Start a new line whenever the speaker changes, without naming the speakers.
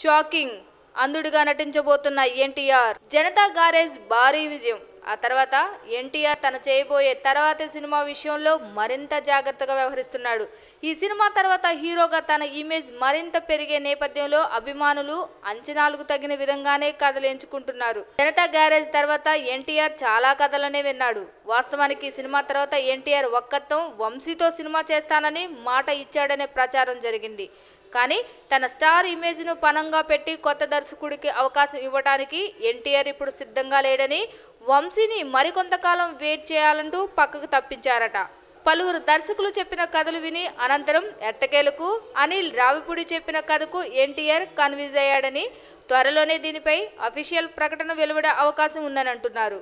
shocking అందుడిగా నటించబోతున్న ఎన్టీఆర్ జనతా గారేజ్ భారీ విజయం ఆ తర్వాత ఎన్టీఆర్ తన చేయబోయే తర్వాత సినిమా విషయంలో మరింత జాగ్రత్తగా వ్యవహరిస్తున్నాడు ఈ సినిమా తర్వాత హీరోగా తన ఇమేజ్ మరింత పెరిగే నేపథ్యంలో అభిమానులు అంచనాలకు తగిన విధంగానే కథలు ఎంచుకుంటున్నారు జనతా గ్యారేజ్ తర్వాత ఎన్టీఆర్ చాలా కథలనే విన్నాడు వాస్తవానికి సినిమా తర్వాత ఎన్టీఆర్ ఒక్కత్వం వంశీతో సినిమా చేస్తానని మాట ఇచ్చాడనే ప్రచారం జరిగింది కానీ తన స్టార్ ఇమేజ్ను పనంగా పెట్టి కొత్త దర్శకుడికి అవకాశం ఇవ్వడానికి ఎన్టీఆర్ ఇప్పుడు సిద్ధంగా లేడని వంశీని మరికొంతకాలం వెయిట్ చేయాలంటూ పక్కకు తప్పించారట పలువురు దర్శకులు చెప్పిన కథలు విని అనంతరం ఎట్టకేలకు అనిల్ రావిపూడి చెప్పిన కథకు ఎన్టీఆర్ కన్విజ్ అయ్యాడని త్వరలోనే దీనిపై అఫీషియల్ ప్రకటన వెలువడే అవకాశం ఉందని అంటున్నారు